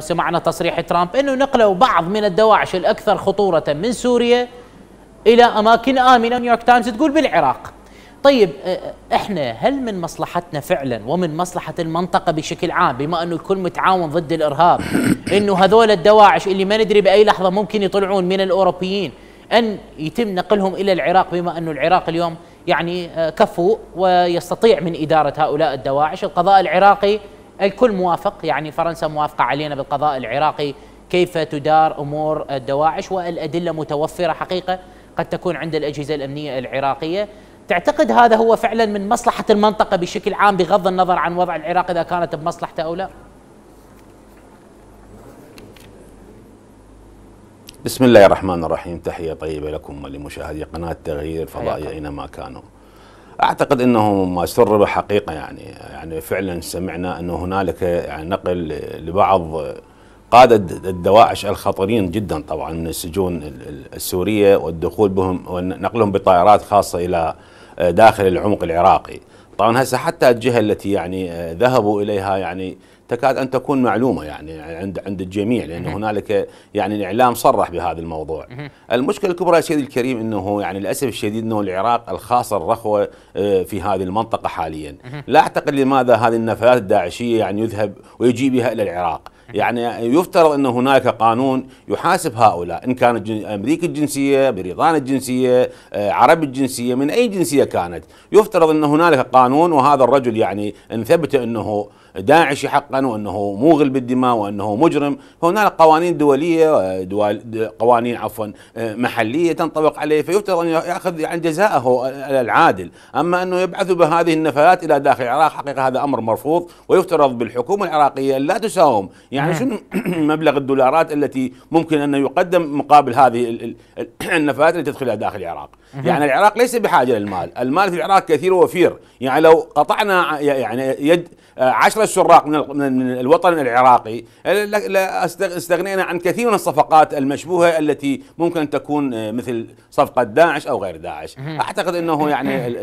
سمعنا تصريح ترامب انه نقلوا بعض من الدواعش الاكثر خطوره من سوريا الى اماكن امنه نيويورك تايمز تقول بالعراق طيب آه، آه، احنا هل من مصلحتنا فعلا ومن مصلحه المنطقه بشكل عام بما انه الكل متعاون ضد الارهاب انه هذول الدواعش اللي ما ندري باي لحظه ممكن يطلعون من الاوروبيين ان يتم نقلهم الى العراق بما انه العراق اليوم يعني آه، كفو ويستطيع من اداره هؤلاء الدواعش القضاء العراقي الكل موافق يعني فرنسا موافقة علينا بالقضاء العراقي كيف تدار أمور الدواعش والأدلة متوفرة حقيقة قد تكون عند الأجهزة الأمنية العراقية تعتقد هذا هو فعلا من مصلحة المنطقة بشكل عام بغض النظر عن وضع العراق إذا كانت بمصلحته أو لا بسم الله الرحمن الرحيم تحية طيبة لكم ولمشاهدي قناة تغيير فضائيه أينما كانوا اعتقد انه ما سر حقيقه يعني يعني فعلا سمعنا انه هنالك يعني نقل لبعض قادة الدواعش الخطرين جدا طبعا من السجون السورية والدخول بهم ونقلهم بطائرات خاصة إلى داخل العمق العراقي طبعا هسه حتى الجهه التي يعني آه، ذهبوا اليها يعني تكاد ان تكون معلومه يعني عند عند الجميع لان هنالك يعني الاعلام صرح بهذا الموضوع. المشكله الكبرى يا سيدي الكريم انه يعني للاسف الشديد انه العراق الخاص الرخوه آه، في هذه المنطقه حاليا. لا اعتقد لماذا هذه النفايات الداعشيه يعني يذهب ويجي بها الى العراق. يعني يفترض أن هناك قانون يحاسب هؤلاء إن كانت أمريكي الجنسية بريطاني الجنسية آه، عربي الجنسية من أي جنسية كانت يفترض أن هنالك قانون وهذا الرجل يعني ان ثبت أنه داعشي حقا وانه موغل بالدماء وانه مجرم فهنالك قوانين دوليه دول قوانين عفوا آه، محليه تنطبق عليه فيفترض ان ياخذ عن جزائه العادل اما انه يبعث بهذه النفايات الى داخل العراق حقيقه هذا امر مرفوض ويفترض بالحكومه العراقيه لا تساوم يعني نعم. شنو مبلغ الدولارات التي ممكن ان يقدم مقابل هذه النفايات التي تدخلها داخل العراق نعم. يعني العراق ليس بحاجه للمال المال في العراق كثير ووفير يعني لو قطعنا يعني يد آه، عشرة عشرة السراق من الوطن العراقي استغنينا عن كثير من الصفقات المشبوهة التي ممكن تكون آه، مثل صفقة داعش أو غير داعش أعتقد أنه يعني